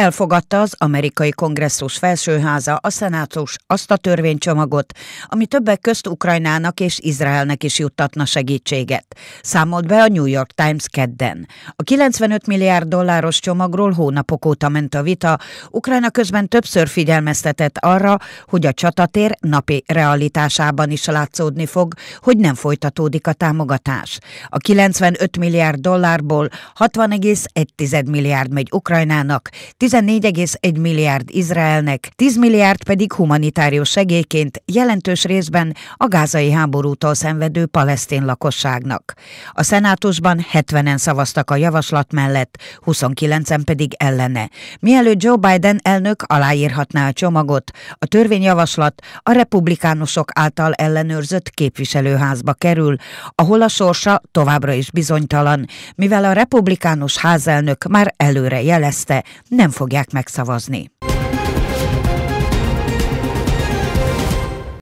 Elfogadta az amerikai kongresszus felsőháza, a szenátus azt a törvénycsomagot, ami többek közt Ukrajnának és Izraelnek is juttatna segítséget. Számolt be a New York Times kedden. A 95 milliárd dolláros csomagról hónapok óta ment a vita, Ukrajna közben többször figyelmeztetett arra, hogy a csatatér napi realitásában is látszódni fog, hogy nem folytatódik a támogatás. A 95 milliárd dollárból 60,1 milliárd megy Ukrajnának, 14,1 milliárd Izraelnek, 10 milliárd pedig humanitárius segélyként jelentős részben a gázai háborútól szenvedő palesztin lakosságnak. A szenátusban 70-en szavaztak a javaslat mellett, 29-en pedig ellene. Mielőtt Joe Biden elnök aláírhatná a csomagot, a törvényjavaslat a republikánusok által ellenőrzött képviselőházba kerül, ahol a sorsa továbbra is bizonytalan, mivel a republikánus házelnök már előre jelezte, nem fogják megszavazni.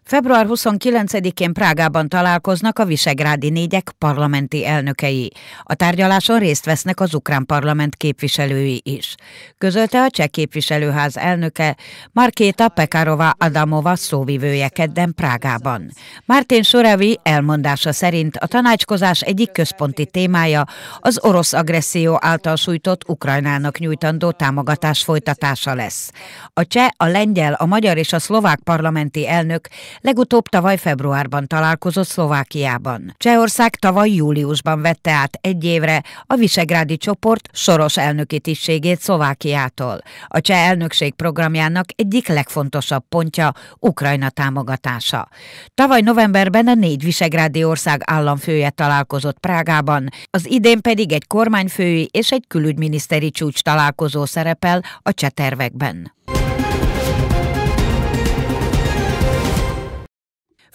Február 29-én Prágában találkoznak a visegrádi négyek parlamenti elnökei. A tárgyaláson részt vesznek az ukrán parlament képviselői is. Közölte a cseh képviselőház elnöke Markéta Pekarova Adamova szóvivője kedden Prágában. Mártin Sorevi elmondása szerint a tanácskozás egyik központi témája az orosz agresszió által sújtott Ukrajnának nyújtandó támogatás folytatása lesz. A cseh, a lengyel, a magyar és a szlovák parlamenti elnök legutóbb tavaly februárban találkozott Szlovákiában. Csehország tavaly júliusban vette át egy évre a Visegrádi csoport soros elnöki tisztségét Szlovákiától. A cseh elnökség programjának egyik legfontosabb pontja Ukrajna támogatása. Tavaly novemberben a négy visegrádi ország államfője találkozott Prágában, az idén pedig egy kormányfői és egy külügyminiszteri csúcs találkozó szerepel a cseh tervekben.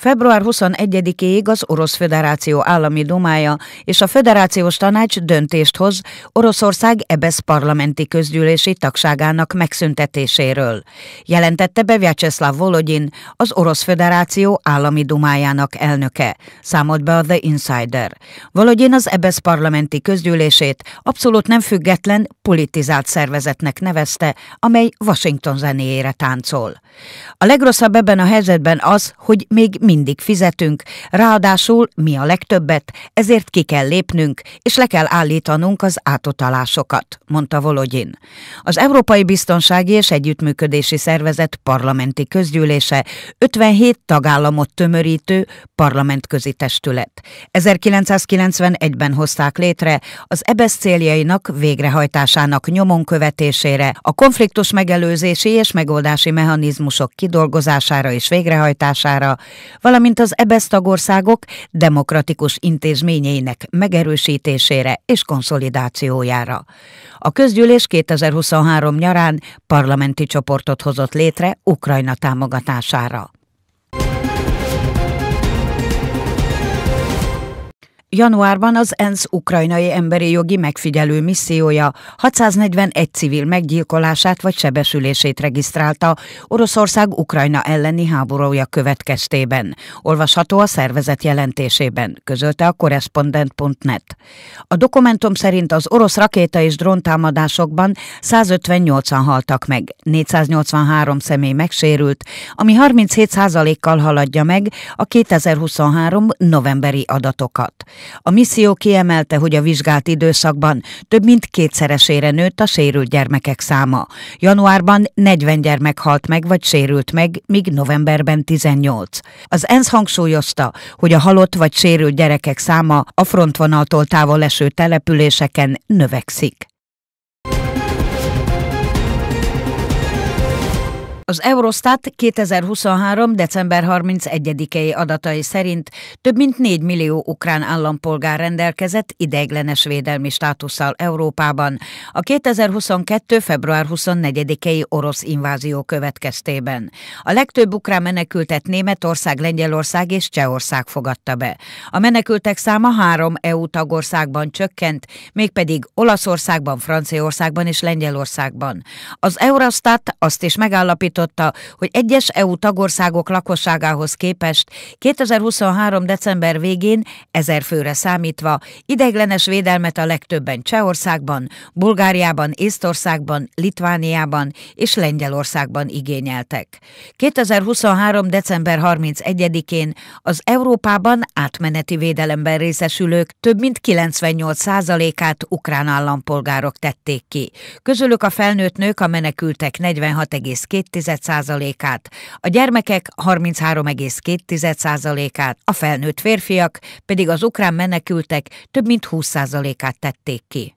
Február 21-ig az Orosz Föderáció állami Dumája és a Föderációs Tanács döntést hoz Oroszország EBESZ parlamenti közgyűlési tagságának megszüntetéséről, jelentette be Vyacheslav Volodyin, az Orosz Föderáció állami Dumájának elnöke, számolt be a The Insider. Volodyin az EBESZ parlamenti közgyűlését abszolút nem független, politizált szervezetnek nevezte, amely Washington zenéjére táncol. A legrosszabb ebben a helyzetben az, hogy még mindig fizetünk, ráadásul mi a legtöbbet, ezért ki kell lépnünk, és le kell állítanunk az átutalásokat, mondta Volodyin. Az Európai Biztonsági és Együttműködési Szervezet parlamenti közgyűlése 57 tagállamot tömörítő parlamentközi testület. 1991-ben hozták létre az EBSZ céljainak végrehajtásának nyomon követésére a konfliktus megelőzési és megoldási mechanizmus mechanizmusok kidolgozására és végrehajtására, valamint az EBSZ tagországok demokratikus intézményeinek megerősítésére és konszolidációjára. A közgyűlés 2023 nyarán parlamenti csoportot hozott létre Ukrajna támogatására. Januárban az ENSZ ukrajnai emberi jogi megfigyelő missziója 641 civil meggyilkolását vagy sebesülését regisztrálta Oroszország Ukrajna elleni háborúja következtében. Olvasható a szervezet jelentésében, közölte a korrespondent.net. A dokumentum szerint az orosz rakéta és dróntámadásokban 158-an haltak meg, 483 személy megsérült, ami 37%-kal haladja meg a 2023 novemberi adatokat. A misszió kiemelte, hogy a vizsgált időszakban több mint kétszeresére nőtt a sérült gyermekek száma. Januárban 40 gyermek halt meg vagy sérült meg, míg novemberben 18. Az ENSZ hangsúlyozta, hogy a halott vagy sérült gyerekek száma a frontvonaltól távol eső településeken növekszik. Az Eurostat 2023. december 31-i adatai szerint több mint 4 millió ukrán állampolgár rendelkezett ideiglenes védelmi státusszal Európában a 2022. február 24-i orosz invázió következtében. A legtöbb ukrán menekültet Németország, Lengyelország és Csehország fogadta be. A menekültek száma három EU tagországban csökkent, mégpedig Olaszországban, Franciaországban és Lengyelországban. Az Eurostat azt is megállapította, megállapította, hogy egyes EU tagországok lakosságához képest 2023. december végén ezer főre számítva ideiglenes védelmet a legtöbben Csehországban, Bulgáriában, Észtországban, Litvániában és Lengyelországban igényeltek. 2023. december 31-én az Európában átmeneti védelemben részesülők több mint 98%-át ukrán állampolgárok tették ki. Közülük a felnőtt nők a menekültek 1,3%-át, a gyermekek 33,2%-át, a felnőtt férfiak pedig az ukrán menekültek több mint 20%-át tették ki.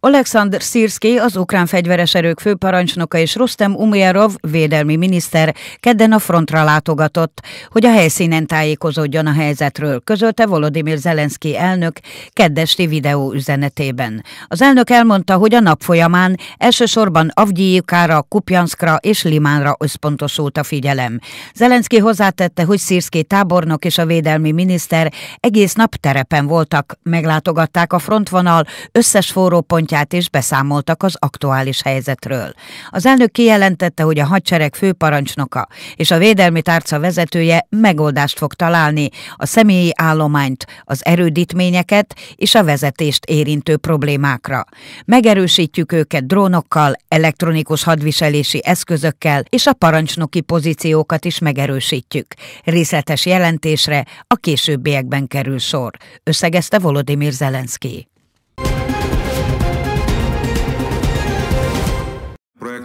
Alexander Szirszki, az ukrán fegyveres erők főparancsnoka és Rostem Umerov védelmi miniszter kedden a frontra látogatott, hogy a helyszínen tájékozódjon a helyzetről, közölte Volodymyr Zelenszky elnök keddesti videó üzenetében. Az elnök elmondta, hogy a nap folyamán elsősorban Avgyiukára, Kupjanskra és Limánra összpontosult a figyelem. Zelenszky hozzátette, hogy Szirszki tábornok és a védelmi miniszter egész nap terepen voltak, meglátogatták a frontvonal összes forró pont álláspontját és beszámoltak az aktuális helyzetről. Az elnök kijelentette, hogy a hadsereg főparancsnoka és a védelmi tárca vezetője megoldást fog találni a személyi állományt, az erődítményeket és a vezetést érintő problémákra. Megerősítjük őket drónokkal, elektronikus hadviselési eszközökkel és a parancsnoki pozíciókat is megerősítjük. Részletes jelentésre a későbbiekben kerül sor, összegezte Volodymyr Zelenszky.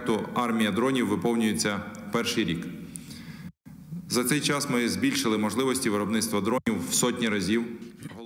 проєкту армія дронів виповнюється перший рік. За цей час ми збільшили можливості виробництва дронів в сотні разів.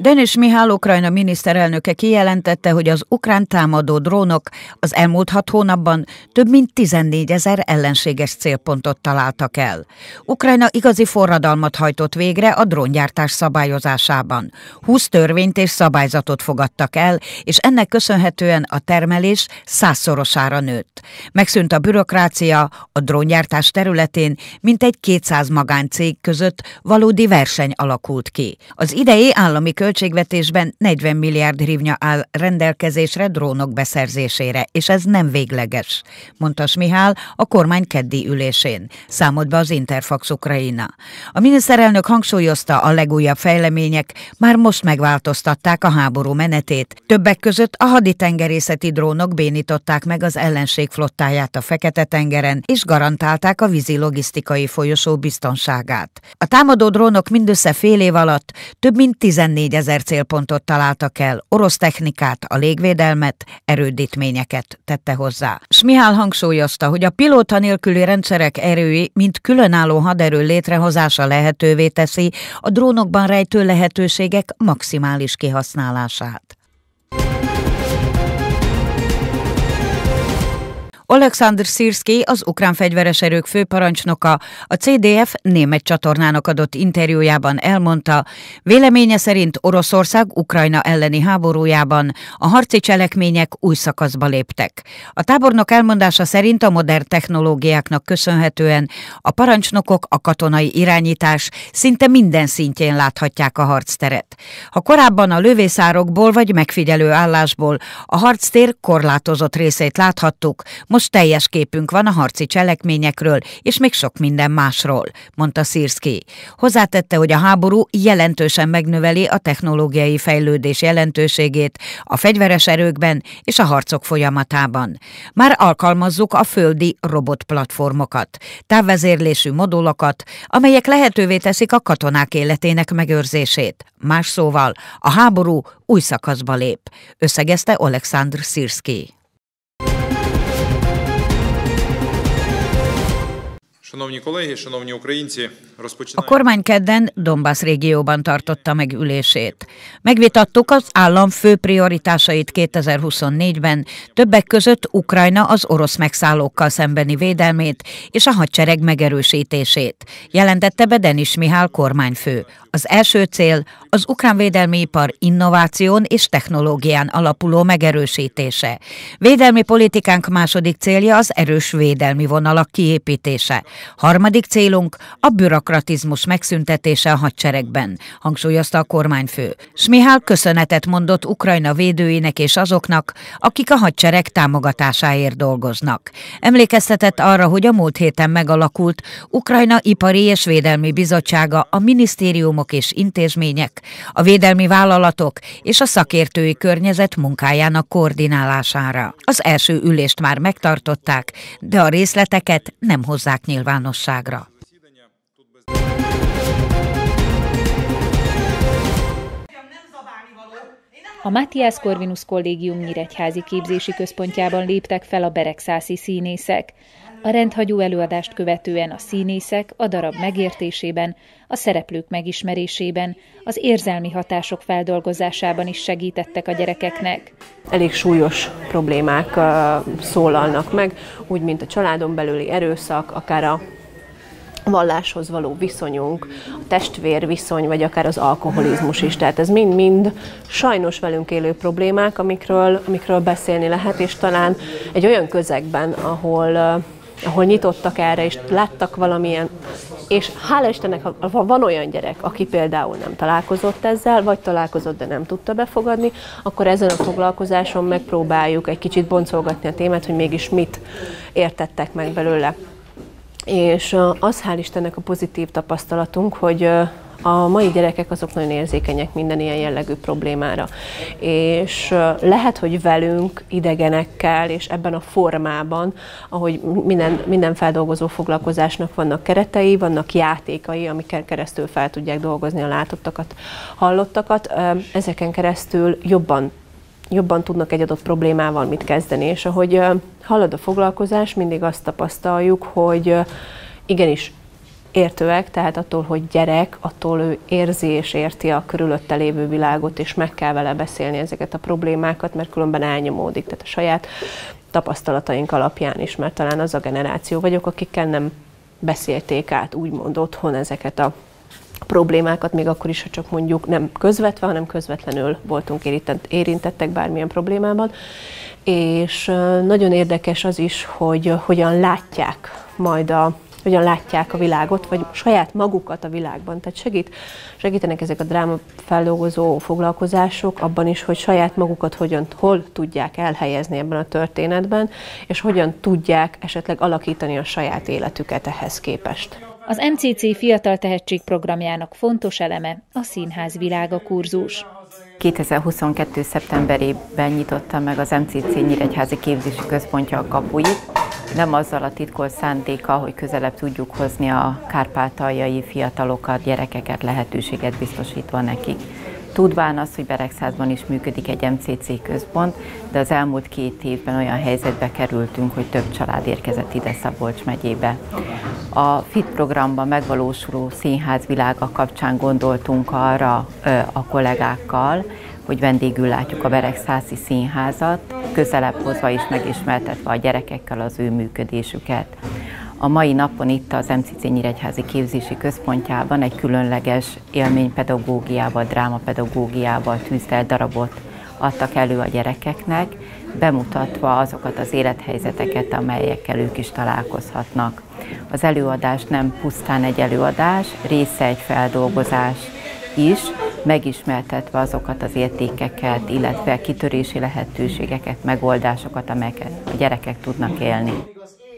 Denis Mihály Ukrajna miniszterelnöke kijelentette, hogy az ukrán támadó drónok az elmúlt hat hónapban több mint 14 ezer ellenséges célpontot találtak el. Ukrajna igazi forradalmat hajtott végre a dróngyártás szabályozásában. 20 törvényt és szabályzatot fogadtak el, és ennek köszönhetően a termelés százszorosára nőtt. Megszűnt a bürokrácia, a dróngyártás területén mint egy 200 magáncég között valódi verseny alakult ki. Az idei állami állami költségvetésben 40 milliárd hívnya áll rendelkezésre drónok beszerzésére, és ez nem végleges, mondta Smihál a kormány keddi ülésén. Számolt be az Interfax Ukrajna. A miniszterelnök hangsúlyozta a legújabb fejlemények, már most megváltoztatták a háború menetét. Többek között a haditengerészeti drónok bénították meg az ellenség flottáját a Fekete-tengeren, és garantálták a vízi logisztikai folyosó biztonságát. A támadó drónok mindössze fél év alatt több mint 14 14 ezer célpontot találtak el, orosz technikát, a légvédelmet, erődítményeket tette hozzá. Smihál hangsúlyozta, hogy a pilóta nélküli rendszerek erői, mint különálló haderő létrehozása lehetővé teszi a drónokban rejtő lehetőségek maximális kihasználását. Alexander Szirszki, az ukrán fegyveres erők főparancsnoka, a CDF német csatornának adott interjújában elmondta, véleménye szerint Oroszország Ukrajna elleni háborújában a harci cselekmények új szakaszba léptek. A tábornok elmondása szerint a modern technológiáknak köszönhetően a parancsnokok a katonai irányítás szinte minden szintjén láthatják a harcteret. Ha korábban a lövészárokból vagy megfigyelő állásból a harctér korlátozott részét láthattuk, most most teljes képünk van a harci cselekményekről, és még sok minden másról, mondta Szirszki. Hozzátette, hogy a háború jelentősen megnöveli a technológiai fejlődés jelentőségét a fegyveres erőkben és a harcok folyamatában. Már alkalmazzuk a földi robotplatformokat, távvezérlésű modulokat, amelyek lehetővé teszik a katonák életének megőrzését. Más szóval, a háború új szakaszba lép, összegezte Alexandr Szirszki. A kormány kedden Donbass régióban tartotta meg ülését. Megvitattuk az állam fő prioritásait 2024-ben, többek között Ukrajna az orosz megszállókkal szembeni védelmét és a hadsereg megerősítését, jelentette be Denis Mihál kormányfő. Az első cél az ukrán védelmi ipar innováción és technológián alapuló megerősítése. Védelmi politikánk második célja az erős védelmi vonalak kiépítése. Harmadik célunk a bürokratizmus megszüntetése a hadseregben, hangsúlyozta a kormányfő. Smihál köszönetet mondott Ukrajna védőinek és azoknak, akik a hadsereg támogatásáért dolgoznak. Emlékeztetett arra, hogy a múlt héten megalakult Ukrajna Ipari és Védelmi Bizottsága a minisztériumok és intézmények, a védelmi vállalatok és a szakértői környezet munkájának koordinálására. Az első ülést már megtartották, de a részleteket nem hozzák nyilván nyilvánosságra. A Matthias Corvinus Kollégium Nyíregyházi Képzési Központjában léptek fel a beregszászi színészek. A rendhagyó előadást követően a színészek a darab megértésében, a szereplők megismerésében, az érzelmi hatások feldolgozásában is segítettek a gyerekeknek. Elég súlyos problémák szólalnak meg, úgy mint a családon belüli erőszak, akár a valláshoz való viszonyunk, a testvérviszony, vagy akár az alkoholizmus is. Tehát ez mind-mind sajnos velünk élő problémák, amikről, amikről beszélni lehet, és talán egy olyan közegben, ahol uh, ahol nyitottak erre, és láttak valamilyen, és hála Istennek, ha van olyan gyerek, aki például nem találkozott ezzel, vagy találkozott, de nem tudta befogadni, akkor ezen a foglalkozáson megpróbáljuk egy kicsit boncolgatni a témát, hogy mégis mit értettek meg belőle. És az hál' Istennek a pozitív tapasztalatunk, hogy a mai gyerekek azok nagyon érzékenyek minden ilyen jellegű problémára. És lehet, hogy velünk, idegenekkel és ebben a formában, ahogy minden, minden feldolgozó foglalkozásnak vannak keretei, vannak játékai, amikkel keresztül fel tudják dolgozni a látottakat, hallottakat, ezeken keresztül jobban jobban tudnak egy adott problémával mit kezdeni, és ahogy halad a foglalkozás, mindig azt tapasztaljuk, hogy igenis értőek, tehát attól, hogy gyerek, attól ő érzi és érti a körülötte lévő világot, és meg kell vele beszélni ezeket a problémákat, mert különben elnyomódik, tehát a saját tapasztalataink alapján is, mert talán az a generáció vagyok, akikkel nem beszélték át úgymond otthon ezeket a problémákat, még akkor is, ha csak mondjuk nem közvetve, hanem közvetlenül voltunk érintett, érintettek bármilyen problémában. És nagyon érdekes az is, hogy hogyan látják majd a hogyan látják a világot, vagy saját magukat a világban. Tehát segít, segítenek ezek a drámafeldolgozó foglalkozások abban is, hogy saját magukat hogyan, hol tudják elhelyezni ebben a történetben, és hogyan tudják esetleg alakítani a saját életüket ehhez képest. Az MCC Fiatal Tehetség programjának fontos eleme a Színház Világa kurzus. 2022. szeptemberében nyitotta meg az MCC Nyíregyházi Képzési Központja a kapuit. Nem azzal a titkolt szándéka, hogy közelebb tudjuk hozni a kárpátaljai fiatalokat, gyerekeket, lehetőséget biztosítva nekik. Tudván az, hogy Beregszázban is működik egy MCC központ, de az elmúlt két évben olyan helyzetbe kerültünk, hogy több család érkezett ide Szabolcs megyébe. A FIT programban megvalósuló színház világa kapcsán gondoltunk arra a kollégákkal, hogy vendégül látjuk a Beregszászi Színházat, közelebb hozva is megismertetve a gyerekekkel az ő működésüket. A mai napon itt az MCC Nyíregyházi Képzési Központjában egy különleges élménypedagógiával, drámapedagógiával tűzdel darabot adtak elő a gyerekeknek, bemutatva azokat az élethelyzeteket, amelyekkel ők is találkozhatnak. Az előadás nem pusztán egy előadás, része egy feldolgozás is, megismertetve azokat az értékeket, illetve kitörési lehetőségeket, megoldásokat, amelyeket a gyerekek tudnak élni.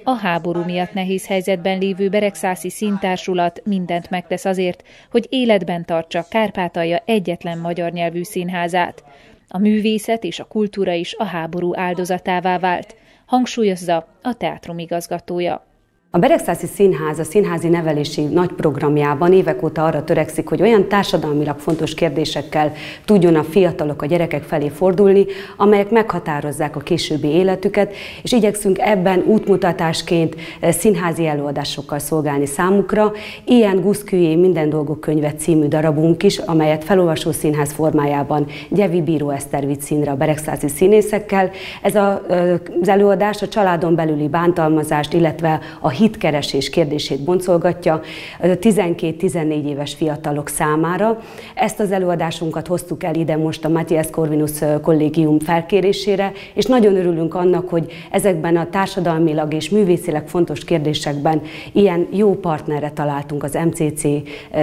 A háború miatt nehéz helyzetben lévő Beregszászi színtársulat mindent megtesz azért, hogy életben tartsa Kárpátalja egyetlen magyar nyelvű színházát. A művészet és a kultúra is a háború áldozatává vált, hangsúlyozza a teátrum igazgatója. A Beregszászi Színház a színházi nevelési nagy programjában évek óta arra törekszik, hogy olyan társadalmilag fontos kérdésekkel tudjon a fiatalok, a gyerekek felé fordulni, amelyek meghatározzák a későbbi életüket, és igyekszünk ebben útmutatásként eh, színházi előadásokkal szolgálni számukra. Ilyen Guszkűjé Minden Dolgok Könyve című darabunk is, amelyet felolvasó színház formájában Gyevi Bíró Eszter színre a Beregszászi színészekkel. Ez a, eh, az előadás a családon belüli bántalmazást, illetve a hitkeresés kérdését boncolgatja 12-14 éves fiatalok számára. Ezt az előadásunkat hoztuk el ide most a Matthias Corvinus kollégium felkérésére, és nagyon örülünk annak, hogy ezekben a társadalmilag és művészileg fontos kérdésekben ilyen jó partnerre találtunk az MCC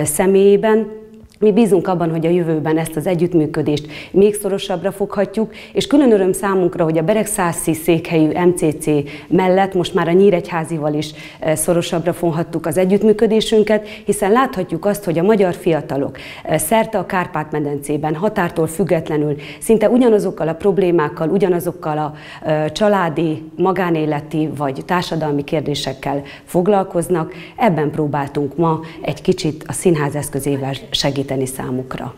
személyében. Mi bízunk abban, hogy a jövőben ezt az együttműködést még szorosabbra foghatjuk, és külön öröm számunkra, hogy a Beregszászi székhelyű MCC mellett most már a Nyíregyházival is eh, szorosabbra fonhattuk az együttműködésünket, hiszen láthatjuk azt, hogy a magyar fiatalok eh, szerte a Kárpát-medencében határtól függetlenül szinte ugyanazokkal a problémákkal, ugyanazokkal a eh, családi, magánéleti vagy társadalmi kérdésekkel foglalkoznak. Ebben próbáltunk ma egy kicsit a színház eszközével segíteni segíteni számukra.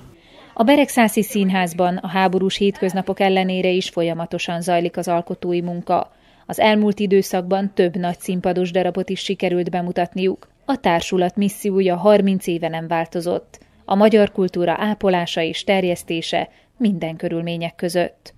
A Beregszászi Színházban a háborús hétköznapok ellenére is folyamatosan zajlik az alkotói munka. Az elmúlt időszakban több nagy színpados darabot is sikerült bemutatniuk. A társulat missziója 30 éve nem változott. A magyar kultúra ápolása és terjesztése minden körülmények között.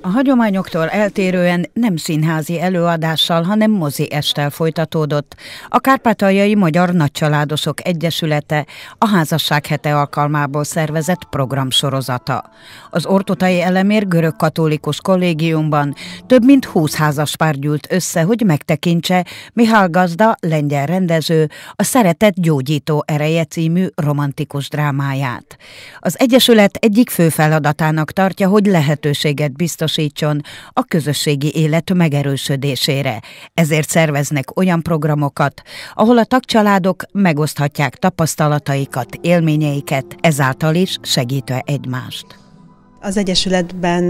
A hagyományoktól eltérően nem színházi előadással, hanem mozi estel folytatódott. A Kárpátaljai Magyar Nagycsaládosok Egyesülete a házasság hete alkalmából szervezett programsorozata. Az Ortotai Elemér görög katolikus kollégiumban több mint 20 pár gyűlt össze, hogy megtekintse Mihály Gazda, lengyel rendező, a Szeretet gyógyító ereje című romantikus drámáját. Az Egyesület egyik fő feladatának tartja, hogy lehetőséget biztosítson a közösségi élet megerősödésére. Ezért szerveznek olyan programokat, ahol a tagcsaládok megoszthatják tapasztalataikat, élményeiket, ezáltal is segítve egymást. Az Egyesületben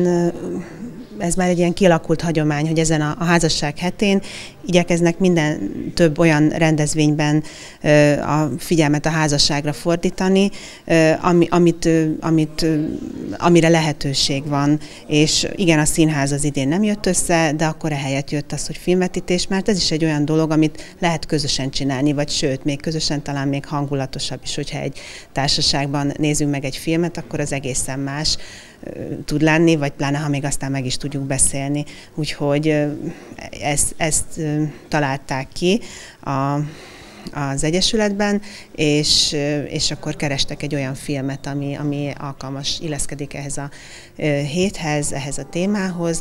ez már egy ilyen kialakult hagyomány, hogy ezen a, a házasság hetén igyekeznek minden több olyan rendezvényben ö, a figyelmet a házasságra fordítani, ö, ami, amit, ö, amit, ö, amire lehetőség van. És igen, a színház az idén nem jött össze, de akkor ehelyett jött az, hogy filmvetítés, mert ez is egy olyan dolog, amit lehet közösen csinálni, vagy sőt, még közösen talán még hangulatosabb is, hogyha egy társaságban nézünk meg egy filmet, akkor az egészen más tud lenni, vagy pláne, ha még aztán meg is tudjuk beszélni. Úgyhogy ezt, ezt találták ki a, az Egyesületben, és, és akkor kerestek egy olyan filmet, ami, ami alkalmas, illeszkedik ehhez a héthez, ehhez a témához.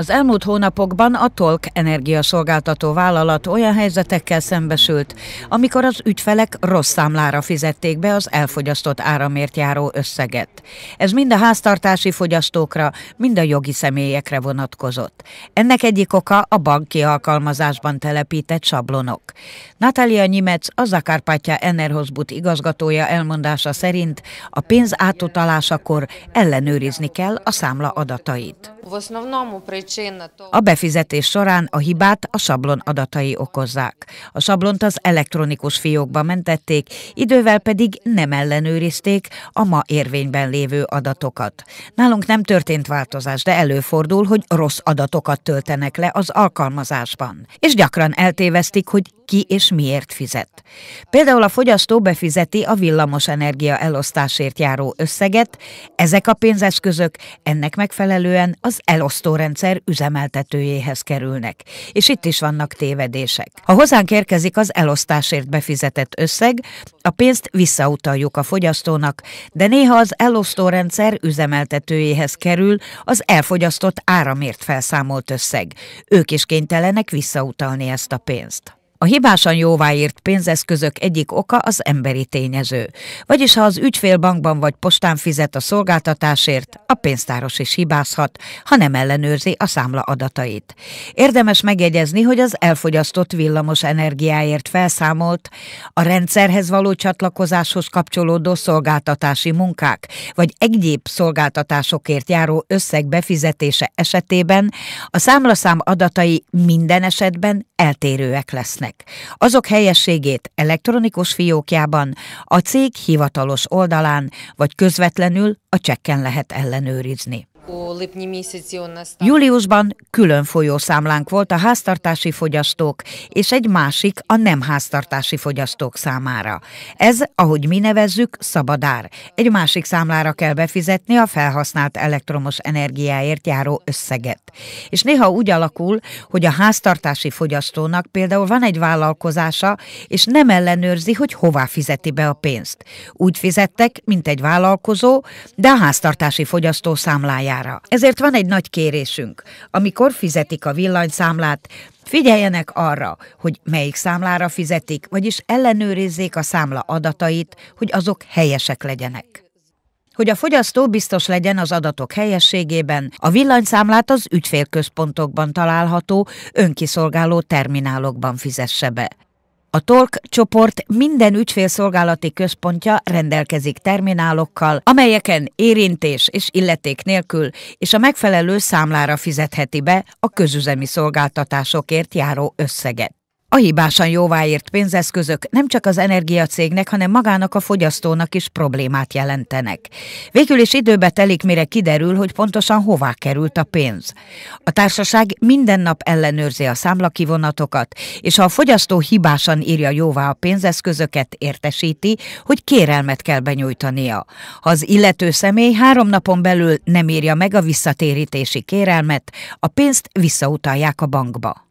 Az elmúlt hónapokban a Tolk energiaszolgáltató vállalat olyan helyzetekkel szembesült, amikor az ügyfelek rossz számlára fizették be az elfogyasztott áramért járó összeget. Ez mind a háztartási fogyasztókra, mind a jogi személyekre vonatkozott. Ennek egyik oka a banki alkalmazásban telepített sablonok. Natália Nyimec, a Zakárpátya Enerhozbut igazgatója elmondása szerint a pénz átutalásakor ellenőrizni kell a számla adatait. A befizetés során a hibát a sablon adatai okozzák. A sablont az elektronikus fiókba mentették, idővel pedig nem ellenőrizték a ma érvényben lévő adatokat. Nálunk nem történt változás, de előfordul, hogy rossz adatokat töltenek le az alkalmazásban, és gyakran eltévesztik, hogy ki és miért fizet. Például a fogyasztó befizeti a villamos energia elosztásért járó összeget, ezek a pénzeszközök ennek megfelelően az elosztórendszer üzemeltetőjéhez kerülnek. És itt is vannak tévedések. Ha hozzánk érkezik az elosztásért befizetett összeg, a pénzt visszautaljuk a fogyasztónak, de néha az elosztórendszer üzemeltetőjéhez kerül az elfogyasztott áramért felszámolt összeg. Ők is kénytelenek visszautalni ezt a pénzt. A hibásan jóváírt pénzeszközök egyik oka az emberi tényező. Vagyis ha az ügyfél bankban vagy postán fizet a szolgáltatásért, a pénztáros is hibázhat, ha nem ellenőrzi a számla adatait. Érdemes megjegyezni, hogy az elfogyasztott villamos energiáért felszámolt, a rendszerhez való csatlakozáshoz kapcsolódó szolgáltatási munkák, vagy egyéb szolgáltatásokért járó összeg befizetése esetében a számlaszám adatai minden esetben eltérőek lesznek termékek. Azok helyességét elektronikus fiókjában, a cég hivatalos oldalán, vagy közvetlenül a csekken lehet ellenőrizni. Júliusban külön folyószámlánk volt a háztartási fogyasztók és egy másik a nem háztartási fogyasztók számára. Ez, ahogy mi nevezzük, szabadár. Egy másik számlára kell befizetni a felhasznált elektromos energiáért járó összeget. És néha úgy alakul, hogy a háztartási fogyasztónak például van egy vállalkozása, és nem ellenőrzi, hogy hová fizeti be a pénzt. Úgy fizettek, mint egy vállalkozó, de a háztartási fogyasztó számlájára órára. Ezért van egy nagy kérésünk. Amikor fizetik a villanyszámlát, Figyeljenek arra, hogy melyik számlára fizetik, vagyis ellenőrizzék a számla adatait, hogy azok helyesek legyenek. Hogy a fogyasztó biztos legyen az adatok helyességében, a villanyszámlát az ügyfélközpontokban található, önkiszolgáló terminálokban fizesse be. A Tolk csoport minden ügyfélszolgálati központja rendelkezik terminálokkal, amelyeken érintés és illeték nélkül és a megfelelő számlára fizetheti be a közüzemi szolgáltatásokért járó összeget. A hibásan jóváírt pénzeszközök nem csak az energiacégnek, hanem magának a fogyasztónak is problémát jelentenek. Végül is időbe telik, mire kiderül, hogy pontosan hová került a pénz. A társaság minden nap ellenőrzi a számlakivonatokat, és ha a fogyasztó hibásan írja jóvá a pénzeszközöket, értesíti, hogy kérelmet kell benyújtania. Ha az illető személy három napon belül nem írja meg a visszatérítési kérelmet, a pénzt visszautalják a bankba.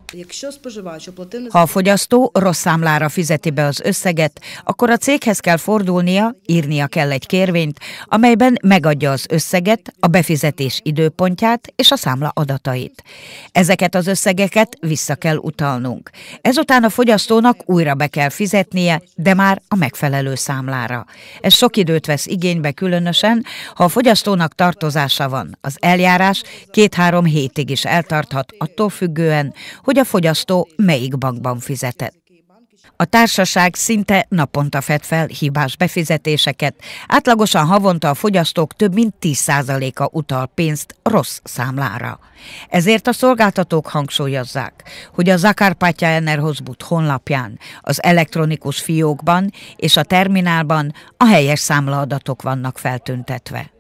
Ha a fogyasztó rossz számlára fizeti be az összeget, akkor a céghez kell fordulnia, írnia kell egy kérvényt, amelyben megadja az összeget, a befizetés időpontját és a számla adatait. Ezeket az összegeket vissza kell utalnunk. Ezután a fogyasztónak újra be kell fizetnie, de már a megfelelő számlára. Ez sok időt vesz igénybe különösen, ha a fogyasztónak tartozása van. Az eljárás két-három hétig is eltarthat, attól függően, hogy a fogyasztó melyik bankban fizetett. A társaság szinte naponta fed fel hibás befizetéseket, átlagosan havonta a fogyasztók több mint 10%-a utal pénzt rossz számlára. Ezért a szolgáltatók hangsúlyozzák, hogy a Zakarpatya Enerhozbut honlapján, az elektronikus fiókban és a terminálban a helyes számlaadatok vannak feltüntetve.